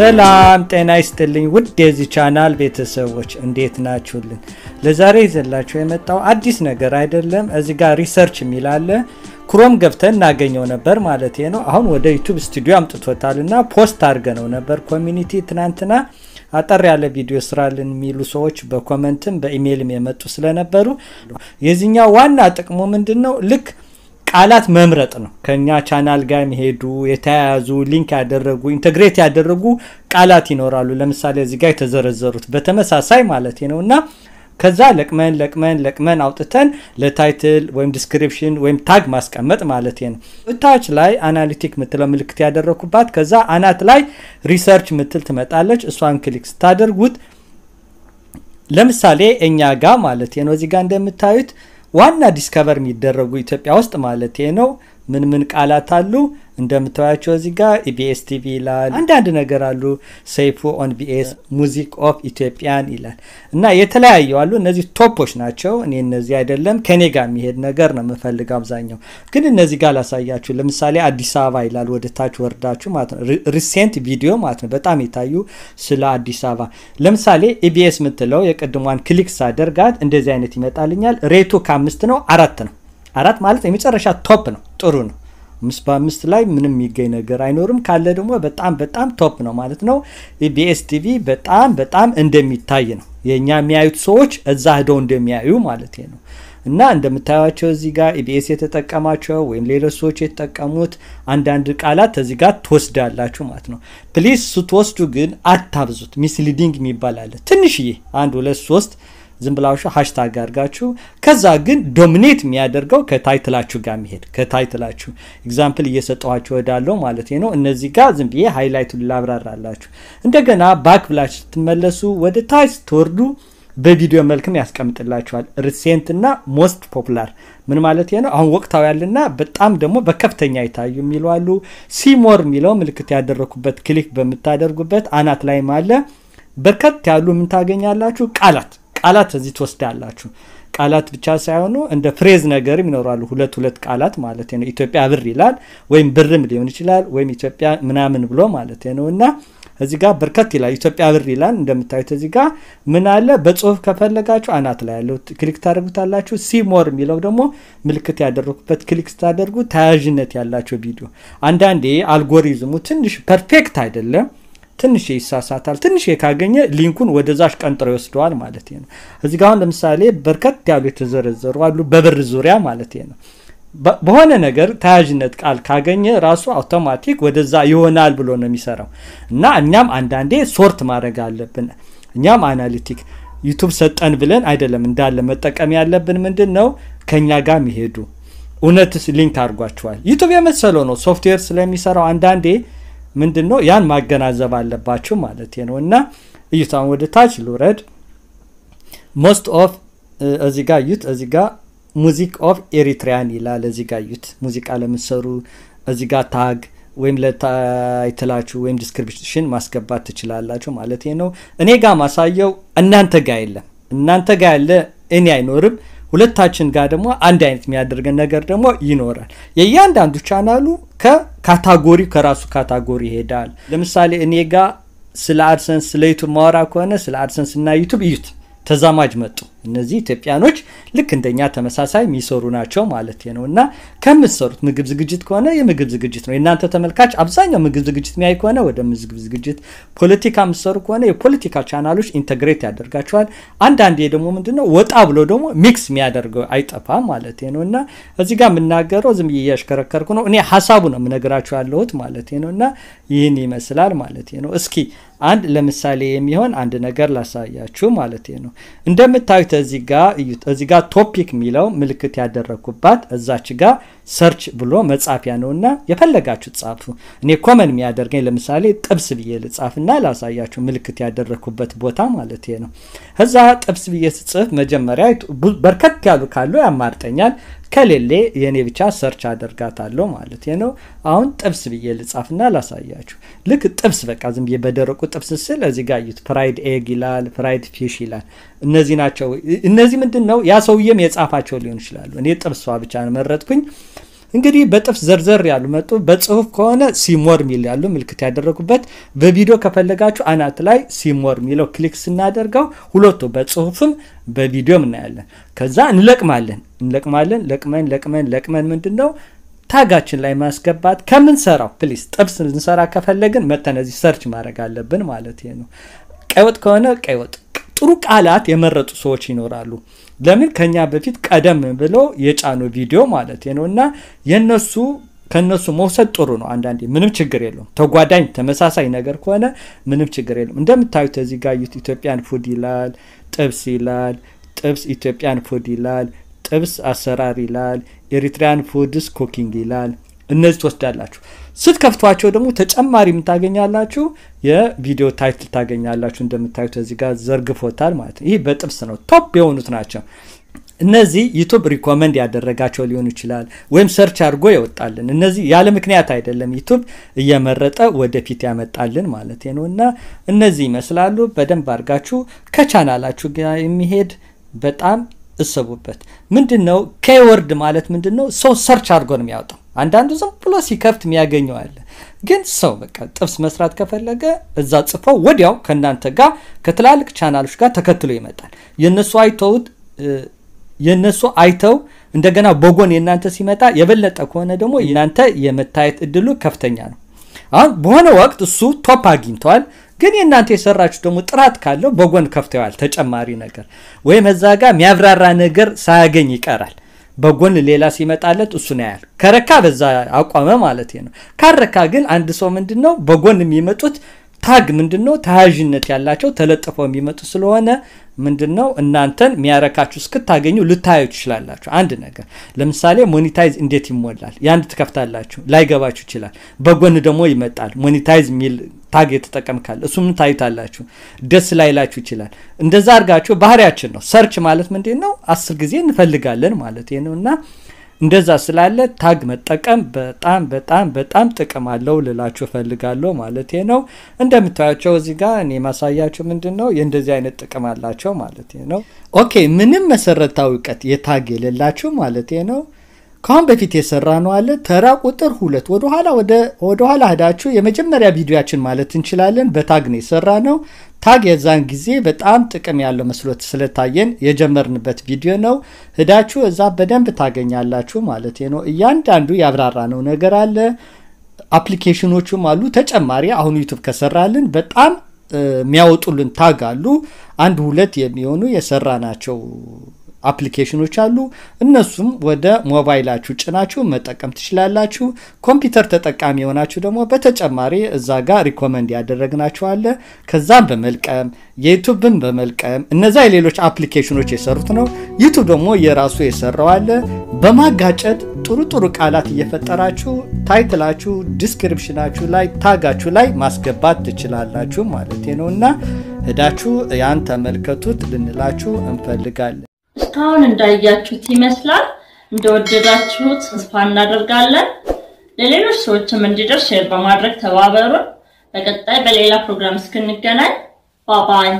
ሰላም ጤና ይስጥልኝ ውድ የዚህ ቻናል ቤተሰቦች እንዴት ናችሁልን? ለዛሬ ይዘላችሁ የመጣው አዲስ ነገር አይደለም። እዚህ ጋር ሪሰርች የሚላለ ክሮም ገብተን እናገኘው ነበር ማለት ነው። አሁን ወደ ዩቱብ ስቱዲዮ አምጥቶታል ና ፖስት ነው ነበር ኮሚኒቲ ትናንትና አጠር ያለ ቪዲዮ ስራልን የሚሉ ሰዎች በኮመንትም በኢሜይልም የመጡ ስለነበሩ የዚኛው ዋና ጥቅሙ ምንድን ነው ልክ ቃላት መምረጥ ነው። ከኛ ቻናል ጋር የሚሄዱ የተያያዙ ሊንክ ያደረጉ ኢንተግሬት ያደረጉ ቃላት ይኖራሉ። ለምሳሌ እዚህ ጋር የተዘረዘሩት በተመሳሳይ ማለት ነው እና ከዛ ለቅመን ለቅመን ለቅመን አውጥተን ለታይትል ወይም ዲስክሪፕሽን ወይም ታግ ማስቀመጥ ማለት ነው። እታች ላይ አናሊቲክ ምትለው ምልክት ያደረኩባት፣ ከዛ አናት ላይ ሪሰርች ምትል ትመጣለች። እሷን ክሊክ ስታደርጉት ለምሳሌ እኛ ጋር ማለት ነው እዚህ ጋር እንደምታዩት ዋና ዲስከቨር የሚደረጉ ኢትዮጵያ ውስጥ ማለት ነው ምን ምን ቃላት አሉ እንደምታያቸው እዚህ ጋር ኢቢኤስ ቲቪ ይላል። አንዳንድ ነገር አሉ። ሰይፉ ኦን ቢኤስ ሙዚክ ኦፍ ኢትዮጵያን ይላል እና የተለያዩ አሉ። እነዚህ ቶፖች ናቸው። እኔ እነዚህ አይደለም ከኔ ጋር የሚሄድ ነገር ነው የምፈልግ አብዛኛው ግን እነዚህ ጋር ላሳያችሁ። ለምሳሌ አዲስ አበባ ይላል። ወደ ታች ወርዳችሁ ማለት ነው። ሪሴንት ቪዲዮ ማለት ነው። በጣም የታዩ ስለ አዲስ አበባ ለምሳሌ ኢቢኤስ የምትለው የቅድሟን ክሊክ ሳደርጋት እንደዚህ አይነት ይመጣልኛል። ሬቱ ከአምስት ነው አራት ነው። አራት ማለት የመጨረሻ ቶፕ ነው። ጥሩ ነው። አምስት በአምስት ላይ ምንም የሚገኝ ነገር አይኖርም። ካለ ደግሞ በጣም በጣም ቶፕ ነው ማለት ነው። ኢቢኤስ ቲቪ በጣም በጣም እንደሚታይ ነው። የእኛ የሚያዩት ሰዎች እዛ ህደው እንደሚያዩ ማለት ነው። እና እንደምታዩቸው እዚህ ጋር ኢቢኤስ የተጠቀማቸው ወይም ሌሎች ሰዎች የተጠቀሙት አንዳንድ ቃላት እዚህ ጋር ትወስዳላችሁ ማለት ነው። ፕሊስ ስትወስዱ ግን አታብዙት። ሚስሊዲንግ የሚባል አለ። ትንሽዬ አንድ ሁለት ሶስት ዝም ብላችሁ ሀሽታግ አድርጋችሁ ከዛ ግን ዶሚኔት የሚያደርገው ከታይትላችሁ ጋር የሚሄድ ከታይትላችሁ ኤግዛምፕል እየሰጠኋችሁ ወዳለው ማለት ነው። እነዚህ ጋር ዝም ብዬ ሃይላይቱ ላብራራላችሁ። እንደገና ባክ ብላችሁ ስትመለሱ ወደ ታች ስትወርዱ በቪዲዮ መልክም ያስቀምጥላችኋል። ሪሴንት እና ሞስት ፖፕላር ምን ማለት ነው? አሁን ወቅታዊ ያለና በጣም ደግሞ በከፍተኛ የታዩ የሚሉ ሲሞር የሚለው ምልክት ያደረኩበት ክሊክ በምታደርጉበት አናት ላይም አለ። በርከት ያሉ ምን ታገኛላችሁ ቃላት ቃላት እዚህ ትወስዳላችሁ። ቃላት ብቻ ሳይሆኑ እንደ ፍሬዝ ነገርም ይኖራሉ። ሁለት ሁለት ቃላት ማለት ነው። ኢትዮጵያ ብር ይላል ወይም ብርም ሊሆን ይችላል ወይም ኢትዮጵያ ምናምን ብሎ ማለት ነው እና እዚ ጋ በርከት ይላል። ኢትዮጵያ ብር ይላል እንደምታዩት እዚ ጋ ምን አለ። በጽሁፍ ከፈለጋችሁ አናት ላይ ያለው ክሊክ ታደርጉታላችሁ። ሲሞር የሚለው ደግሞ ምልክት ያደረጉበት ክሊክ ስታደርጉ ተያያዥነት ያላቸው ቪዲዮ። አንዳንዴ አልጎሪዝሙ ትንሽ ፐርፌክት አይደለም። ትንሽ ይሳሳታል። ትንሽ ካገኘ ሊንኩን ወደዛሽ ቀንጥሮ ይወስደዋል ማለት ነው። እዚ ጋ አሁን ለምሳሌ በርከት ያሉ የተዘረዘሩ አሉ፣ በብር ዙሪያ ማለት ነው። በሆነ ነገር ተያዥነት ቃል ካገኘ ራሱ አውቶማቲክ ወደዛ ይሆናል ብሎ ነው የሚሰራው። እና እኛም አንዳንዴ ሶርት ማድረግ አለብን። እኛም አናሊቲክ ዩቱብ ሰጠን ብለን አይደለም እንዳለ መጠቀም ያለብን ምንድን ነው ከእኛ ጋር የሚሄዱ እውነትስ ሊንክ አድርጓቸዋል ዩቱብ የመሰለው ነው ሶፍትዌር ስለሚሰራው አንዳንዴ ምንድን ነው ያን ማገናዘብ አለባችሁ ማለት ነው እና እይታን ወደ ታች ልውረድ ሞስት ኦፍ እዚ ጋ ዩት እዚ ጋ ሙዚክ ኦፍ ኤሪትሪያን ይላል እዚ ጋ ዩት ሙዚቃ ለምሰሩ እዚ ጋ ታግ ወይም ለታይትላችሁ ወይም ዲስክሪፕሽን ማስገባት ትችላላችሁ ማለት ነው እኔ ጋ ማሳየው እናንተ ጋ የለም እናንተ ጋ ያለ እኔ አይኖርም ሁለታችን ጋር ደግሞ አንድ አይነት የሚያደርገን ነገር ደግሞ ይኖራል የእያንዳንዱ ቻናሉ ካታጎሪ ከራሱ ካታጎሪ ይሄዳል። ለምሳሌ እኔ ጋ ስለ አድሰንስ ስለ ዩቱብ ማወራ ከሆነ ስለ አድሰንስ እና ዩቱብ እዩት ተዛማጅ መጡ እነዚህ ኢትዮጵያኖች ልክ እንደኛ ተመሳሳይ የሚሰሩ ናቸው ማለት ነው። እና ከምትሰሩት ምግብ ዝግጅት ከሆነ የምግብ ዝግጅት ነው። የእናንተ ተመልካች አብዛኛው ምግብ ዝግጅት የሚያይ ከሆነ ወደ ምግብ ዝግጅት፣ ፖለቲካ የምትሰሩ ከሆነ የፖለቲካ ቻናሎች ኢንተግሬት ያደርጋቸዋል። አንዳንድ ደግሞ ምንድነው ወጣ ብሎ ደግሞ ሚክስ የሚያደርገው አይጠፋም ማለት ነው። እና እዚህ ጋር የምናገረው ዝም እያሽከረከርኩ ነው። እኔ ሀሳቡ ነው የምነግራቸው ያለሁት ማለት ነው። እና ይህን ይመስላል ማለት ነው። እስኪ አንድ ለምሳሌ የሚሆን አንድ ነገር ላሳያችሁ ማለት ነው። እንደምታዩት እዚህ ጋር ቶፒክ የሚለው ምልክት ያደረግኩባት እዛች ጋር ሰርች ብሎ መጻፊያ ነው እና የፈለጋችሁ ጻፉ። እኔ ኮመን የሚያደርገኝ ለምሳሌ ጥብስ ብዬ ልጻፍና ላሳያችሁ ምልክት ያደረግኩበት ቦታ ማለት ነው። ከዛ ጥብስ ብዬ ስጽፍ መጀመሪያ በርከት ያሉ ካሉ ያማርጠኛል፣ ከሌሌ የእኔ ብቻ ሰርች አደርጋታለሁ ማለት ነው። አሁን ጥብስ ብዬ ልጻፍና ላሳያችሁ። ልክ ጥብስ በቃ ዝም በደረቁ ጥብስ ስል እዚህ ጋር እዩት። ፍራይድ ኤግ ይላል፣ ፍራይድ ፊሽ ይላል። እነዚህ ናቸው። እነዚህ ምንድን ነው ያ ሰውዬም የጻፋቸው ሊሆን ይችላሉ። እኔ ጥብሷ ብቻ መረጥኩኝ። እንግዲህ በጥፍ ዘርዘር ያሉ መጡ። በጽሁፍ ከሆነ ሲሞር ሚል ያሉ ምልክት ያደረጉበት፣ በቪዲዮ ከፈለጋችሁ አናት ላይ ሲሞር ሚለው ክሊክ ስናደርገው ሁለቱ በጽሁፍም በቪዲዮም እናያለን። ከዛ እንለቅማለን እንለቅማለን ለቅመን ለቅመን ለቅመን ምንድን ነው ታጋችን ላይ ማስገባት ከምንሰራው ፕሊስ ጥብስ ልንሰራ ከፈለግን መተን እዚህ ሰርች ማድረግ አለብን ማለት ነው። ቀይወጥ ከሆነ ቀይወጥ ጥሩ ቃላት የመረጡ ሰዎች ይኖራሉ። ለምን ከኛ በፊት ቀደም ብሎ የጫኑ ቪዲዮ ማለት ነው እና የነሱ ከነሱ መውሰድ ጥሩ ነው። አንዳንዴ ምንም ችግር የለውም። ተጓዳኝ ተመሳሳይ ነገር ከሆነ ምንም ችግር የለም እንደምታዩት እዚህ ጋር ኢትዮጵያን ፉድ ይላል፣ ጥብስ ይላል፣ ጥብስ ኢትዮጵያን ፉድ ይላል፣ ጥብስ አሰራር ይላል፣ ኤሪትሪያን ፉድስ ኩኪንግ ይላል። እነዚህ ትወስዳላችሁ። ስትከፍቷቸው ደግሞ ተጨማሪ የምታገኛላችሁ የቪዲዮ ታይትል ታገኛላችሁ። እንደምታዩት እዚህ ጋር ዘርግፎታል ማለት ነው። ይህ በጥብስ ነው። ቶፕ የሆኑት ናቸው። እነዚህ ዩቱብ ሪኮመንድ ያደረጋቸው ሊሆን ይችላል፣ ወይም ሰርች አድርጎ ይወጣልን። እነዚህ ያለ ምክንያት አይደለም፣ ዩቱብ እየመረጠ ወደፊት ያመጣልን ማለት ነው። እና እነዚህ ይመስላሉ። በደንብ አድርጋችሁ ከቻናላችሁ ጋር የሚሄድ በጣም እሰቡበት። ምንድን ነው ኬወርድ ማለት ምንድን ነው? ሰው ሰርች አድርጎ ነው የሚያወጣው አንዳንዱ ዝም ብሎ ሲከፍት የሚያገኘው ግን ሰው በቃ ጥብስ መስራት ከፈለገ እዛ ጽፎ ወዲያው ከእናንተ ጋር ከትላልቅ ቻናሎች ጋር ተከትሎ ይመጣል። የእነሱ አይተውት የእነሱ አይተው እንደገና በጎን የእናንተ ሲመጣ የበለጠ ከሆነ ደግሞ እናንተ የመታየት እድሉ ከፍተኛ ነው። አሁን በሆነ ወቅት እሱ ቶፕ አግኝተዋል። ግን የእናንተ የሰራችሁ ደግሞ ጥራት ካለው በጎን ከፍተዋል። ተጨማሪ ነገር ወይም እዛ ጋር የሚያብራራ ነገር ሳያገኝ ይቀራል። በጎን ሌላ ሲመጣለት እሱን ያያል። ከረካ በዛ አቋመ ማለት ነው። ካረካ ግን አንድ ሰው ምንድን ነው በጎን የሚመጡት ታግ ምንድን ነው ተያዥነት ያላቸው ተለጥፈው የሚመጡ ስለሆነ ምንድን ነው እናንተን የሚያረካችሁ እስክታገኙ ልታዩ ትችላላችሁ። አንድ ነገር ለምሳሌ ሞኒታይዝ እንዴት ይሞላል? የአንድ ትከፍታላችሁ፣ ላይገባችሁ ይችላል። በጎን ደግሞ ይመጣል ሞኒታይዝ የሚል ታግ የተጠቀምካል እሱም ታይታላችሁ ደስ ላይላችሁ ይችላል። እንደዛ አድርጋችሁ ባህሪያችን ነው። ሰርች ማለት ምንድ ነው? አስር ጊዜ እንፈልጋለን ማለት ነው እና እንደዛ ስላለ ታግ መጠቀም በጣም በጣም በጣም ጥቅም አለው ልላችሁ እፈልጋለሁ ማለት ነው። እንደምታያቸው እዚህ ጋር እኔ ማሳያችሁ ምንድን ነው የእንደዚህ አይነት ጥቅም አላቸው ማለት ነው። ኦኬ ምንም መሰረታዊ እውቀት የታግ የሌላችሁ ማለት ነው ከአሁን በፊት የሰራ ነው አለ ተራ ቁጥር ሁለት ወደኋላ ወደኋላ ሄዳችሁ የመጀመሪያ ቪዲዮችን ማለት እንችላለን። በታግ ነው የሰራ ነው። ታግ የዛን ጊዜ በጣም ጥቅም ያለው መስሎት ስለታየን የጀመርንበት ቪዲዮ ነው። ሄዳችሁ እዛ በደንብ ታገኛላችሁ ማለት ነው። እያንዳንዱ ያብራራ ነው ነገር አለ። አፕሊኬሽኖቹም አሉ ተጨማሪ አሁን ዩቱብ ከሰራልን በጣም የሚያወጡልን ታግ አሉ። አንድ ሁለት የሚሆኑ የሰራ ናቸው አፕሊኬሽኖች አሉ። እነሱም ወደ ሞባይላችሁ ጭናችሁ መጠቀም ትችላላችሁ። ኮምፒውተር ተጠቃሚ የሆናችሁ ደግሞ በተጨማሪ እዛ ጋር ሪኮመንድ ያደረግናችሁ አለ። ከዛም በመልቀም የዩቱብን በመልቀም እነዛ የሌሎች አፕሊኬሽኖች የሰሩት ነው። ዩቱብ ደግሞ የራሱ የሰራው አለ። በማጋጨት ጥሩ ጥሩ ቃላት እየፈጠራችሁ ታይትላችሁ፣ ዲስክሪፕሽናችሁ ላይ ታጋችሁ ላይ ማስገባት ትችላላችሁ ማለት ነው እና ሄዳችሁ ያን ተመልከቱት ልንላችሁ እንፈልጋለን። እስካሁን እንዳያችሁት ይመስላል። እንደወደዳችሁት ተስፋ እናደርጋለን። ለሌሎች ሰዎችም እንዲደርስ ሼር በማድረግ ተባበሩን። በቀጣይ በሌላ ፕሮግራም እስክንገናኝ ባባይ